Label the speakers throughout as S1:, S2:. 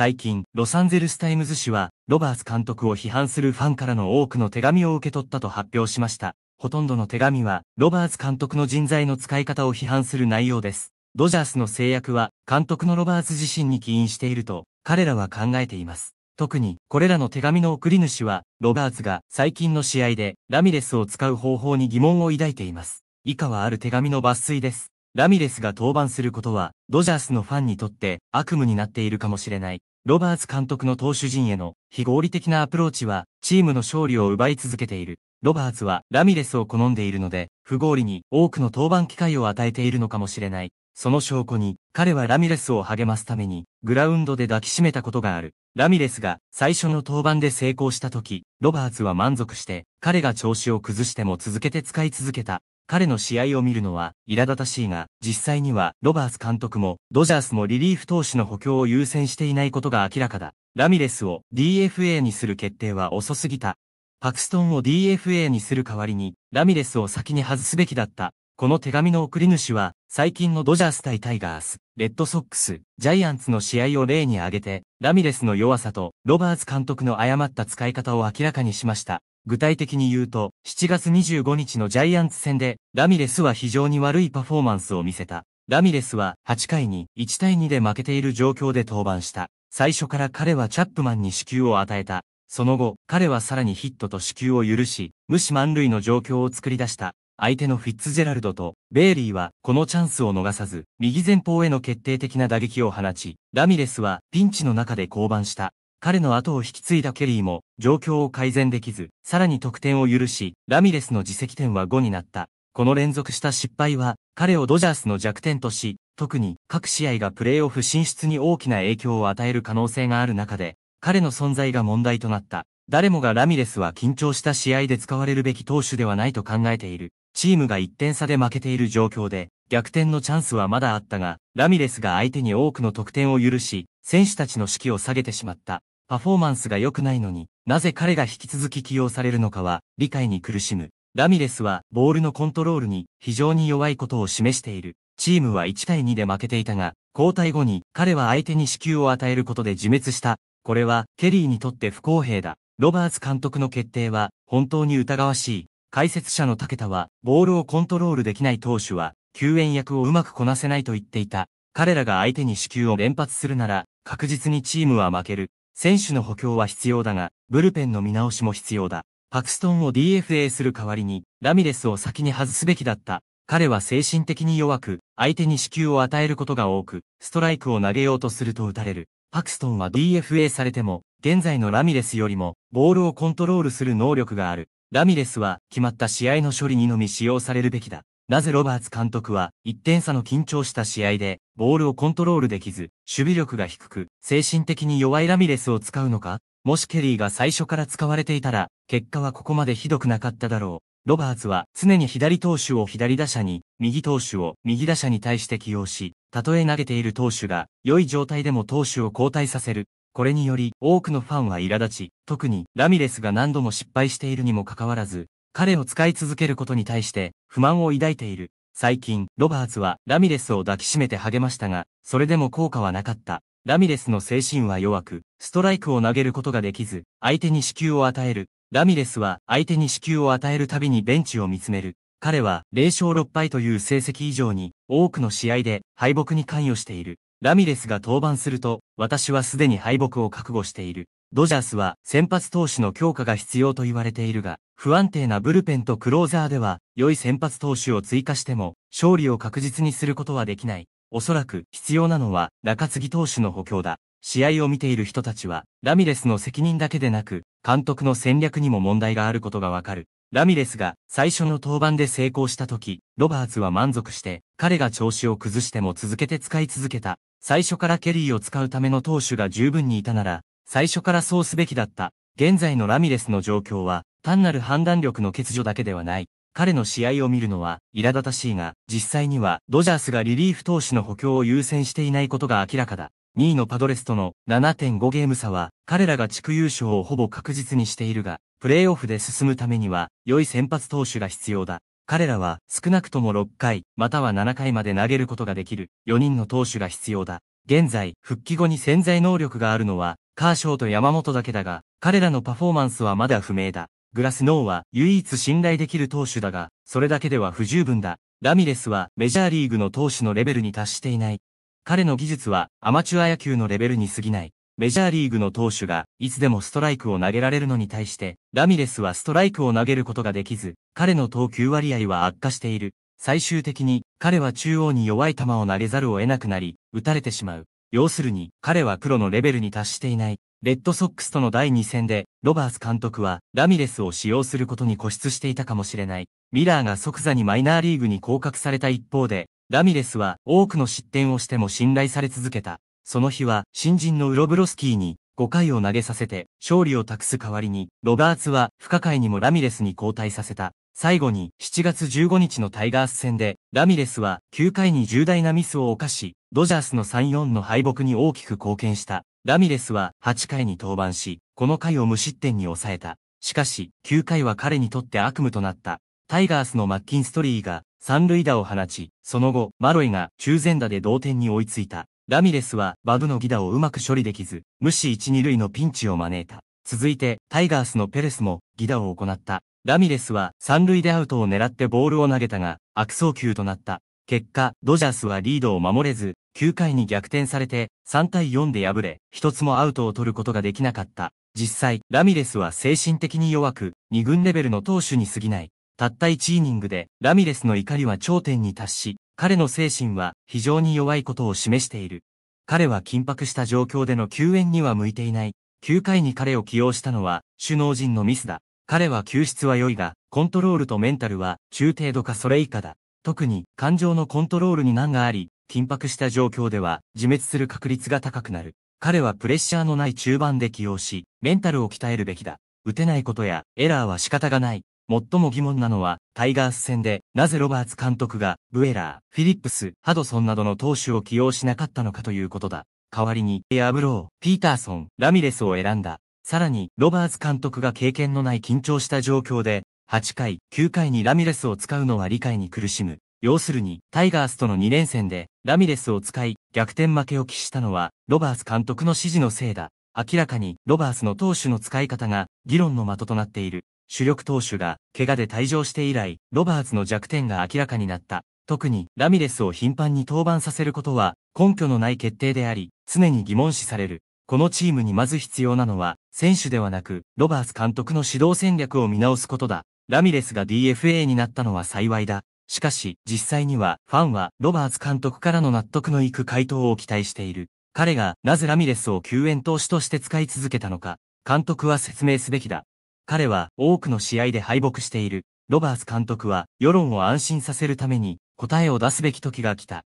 S1: 最近、ロサンゼルスタイムズ紙は、ロバーツ監督を批判するファンからの多くの手紙を受け取ったと発表しました。ほとんどの手紙は、ロバーツ監督の人材の使い方を批判する内容です。ドジャースの制約は、監督のロバーツ自身に起因していると、彼らは考えています。特に、これらの手紙の送り主は、ロバーツが最近の試合で、ラミレスを使う方法に疑問を抱いています。以下はある手紙の抜粋です。ラミレスが登板することは、ドジャースのファンにとって悪夢になっているかもしれない。ロバーツ監督の投手陣への非合理的なアプローチは、チームの勝利を奪い続けている。ロバーツはラミレスを好んでいるので、不合理に多くの登板機会を与えているのかもしれない。その証拠に、彼はラミレスを励ますために、グラウンドで抱きしめたことがある。ラミレスが最初の登板で成功した時、ロバーツは満足して、彼が調子を崩しても続けて使い続けた。彼の試合を見るのは苛立たしいが、実際にはロバーツ監督もドジャースもリリーフ投手の補強を優先していないことが明らかだ。ラミレスを DFA にする決定は遅すぎた。パクストンを DFA にする代わりに、ラミレスを先に外すべきだった。この手紙の送り主は、最近のドジャース対タイガース、レッドソックス、ジャイアンツの試合を例に挙げて、ラミレスの弱さと、ロバーツ監督の誤った使い方を明らかにしました。具体的に言うと、7月25日のジャイアンツ戦で、ラミレスは非常に悪いパフォーマンスを見せた。ラミレスは8回に1対2で負けている状況で登板した。最初から彼はチャップマンに死球を与えた。その後、彼はさらにヒットと死球を許し、無視満塁の状況を作り出した。相手のフィッツジェラルドとベイリーはこのチャンスを逃さず、右前方への決定的な打撃を放ち、ラミレスはピンチの中で降板した。彼の後を引き継いだケリーも状況を改善できず、さらに得点を許し、ラミレスの自責点は5になった。この連続した失敗は、彼をドジャースの弱点とし、特に各試合がプレーオフ進出に大きな影響を与える可能性がある中で、彼の存在が問題となった。誰もがラミレスは緊張した試合で使われるべき投手ではないと考えている。チームが1点差で負けている状況で、逆転のチャンスはまだあったが、ラミレスが相手に多くの得点を許し、選手たちの士気を下げてしまった。パフォーマンスが良くないのに、なぜ彼が引き続き起用されるのかは、理解に苦しむ。ラミレスは、ボールのコントロールに非常に弱いことを示している。チームは1対2で負けていたが、交代後に彼は相手に支給を与えることで自滅した。これは、ケリーにとって不公平だ。ロバーツ監督の決定は、本当に疑わしい。解説者の武田は、ボールをコントロールできない投手は、救援役をうまくこなせないと言っていた。彼らが相手に支給を連発するなら、確実にチームは負ける。選手の補強は必要だが、ブルペンの見直しも必要だ。パクストンを DFA する代わりに、ラミレスを先に外すべきだった。彼は精神的に弱く、相手に支給を与えることが多く、ストライクを投げようとすると打たれる。パクストンは DFA されても、現在のラミレスよりも、ボールをコントロールする能力がある。ラミレスは、決まった試合の処理にのみ使用されるべきだ。なぜロバーツ監督は、1点差の緊張した試合で、ボールをコントロールできず、守備力が低く、精神的に弱いラミレスを使うのかもしケリーが最初から使われていたら、結果はここまでひどくなかっただろう。ロバーツは常に左投手を左打者に、右投手を右打者に対して起用し、たとえ投げている投手が、良い状態でも投手を交代させる。これにより、多くのファンは苛立ち、特にラミレスが何度も失敗しているにもかかわらず、彼を使い続けることに対して不満を抱いている。最近、ロバーツはラミレスを抱きしめて励ましたが、それでも効果はなかった。ラミレスの精神は弱く、ストライクを投げることができず、相手に支給を与える。ラミレスは相手に支給を与えるたびにベンチを見つめる。彼は0勝6敗という成績以上に多くの試合で敗北に関与している。ラミレスが登板すると、私はすでに敗北を覚悟している。ドジャースは先発投手の強化が必要と言われているが、不安定なブルペンとクローザーでは、良い先発投手を追加しても、勝利を確実にすることはできない。おそらく必要なのは中継ぎ投手の補強だ。試合を見ている人たちは、ラミレスの責任だけでなく、監督の戦略にも問題があることがわかる。ラミレスが最初の登板で成功した時、ロバーツは満足して、彼が調子を崩しても続けて使い続けた。最初からケリーを使うための投手が十分にいたなら、最初からそうすべきだった。現在のラミレスの状況は、単なる判断力の欠如だけではない。彼の試合を見るのは苛立たしいが、実際にはドジャースがリリーフ投手の補強を優先していないことが明らかだ。2位のパドレスとの7.5ゲーム差は、彼らが地区優勝をほぼ確実にしているが、プレイオフで進むためには、良い先発投手が必要だ。彼らは少なくとも6回、または7回まで投げることができる4人の投手が必要だ。現在、復帰後に潜在能力があるのはカーショーと山本だけだが、彼らのパフォーマンスはまだ不明だ。グラスノーは唯一信頼できる投手だが、それだけでは不十分だ。ラミレスはメジャーリーグの投手のレベルに達していない。彼の技術はアマチュア野球のレベルに過ぎない。メジャーリーグの投手がいつでもストライクを投げられるのに対して、ラミレスはストライクを投げることができず、彼の投球割合は悪化している。最終的に彼は中央に弱い球を投げざるを得なくなり、打たれてしまう。要するに、彼は黒のレベルに達していない。レッドソックスとの第2戦で、ロバース監督は、ラミレスを使用することに固執していたかもしれない。ミラーが即座にマイナーリーグに降格された一方で、ラミレスは多くの失点をしても信頼され続けた。その日は、新人のウロブロスキーに5回を投げさせて、勝利を託す代わりに、ロバーツは不可解にもラミレスに交代させた。最後に7月15日のタイガース戦で、ラミレスは9回に重大なミスを犯し、ドジャースの3-4の敗北に大きく貢献した。ラミレスは8回に登板し、この回を無失点に抑えた。しかし、9回は彼にとって悪夢となった。タイガースのマッキンストリーが三塁打を放ち、その後、マロイが中前打で同点に追いついた。ラミレスはバブのギダをうまく処理できず、無視1、2塁のピンチを招いた。続いて、タイガースのペレスもギダを行った。ラミレスは三塁でアウトを狙ってボールを投げたが、悪送球となった。結果、ドジャースはリードを守れず、9回に逆転されて、3対4で敗れ、一つもアウトを取ることができなかった。実際、ラミレスは精神的に弱く、2軍レベルの投手に過ぎない。たった1イニングで、ラミレスの怒りは頂点に達し、彼の精神は非常に弱いことを示している。彼は緊迫した状況での救援には向いていない。9回に彼を起用したのは、首脳陣のミスだ。彼は救出は良いが、コントロールとメンタルは中程度かそれ以下だ。特に感情のコントロールに難があり、緊迫した状況では自滅する確率が高くなる。彼はプレッシャーのない中盤で起用し、メンタルを鍛えるべきだ。打てないことやエラーは仕方がない。最も疑問なのは、タイガース戦で、なぜロバーツ監督が、ブエラー、フィリップス、ハドソンなどの投手を起用しなかったのかということだ。代わりに、エアブロー、ピーターソン、ラミレスを選んだ。さらに、ロバーズ監督が経験のない緊張した状況で、8回、9回にラミレスを使うのは理解に苦しむ。要するに、タイガースとの2連戦で、ラミレスを使い、逆転負けを喫したのは、ロバーズ監督の指示のせいだ。明らかに、ロバーズの投手の使い方が、議論の的となっている。主力投手が、怪我で退場して以来、ロバーツの弱点が明らかになった。特に、ラミレスを頻繁に登板させることは、根拠のない決定であり、常に疑問視される。このチームにまず必要なのは、選手ではなく、ロバーツ監督の指導戦略を見直すことだ。ラミレスが DFA になったのは幸いだ。しかし、実際には、ファンは、ロバーツ監督からの納得のいく回答を期待している。彼が、なぜラミレスを救援投手として使い続けたのか、監督は説明すべきだ。彼は、多くの試合で敗北している。ロバーツ監督は、世論を安心させるために、答えを出すべき時が来た。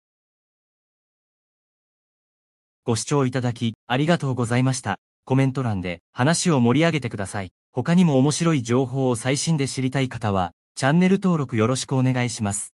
S1: ご視聴いただき、ありがとうございました。コメント欄で話を盛り上げてください。他にも面白い情報を最新で知りたい方は、チャンネル登録よろしくお願いします。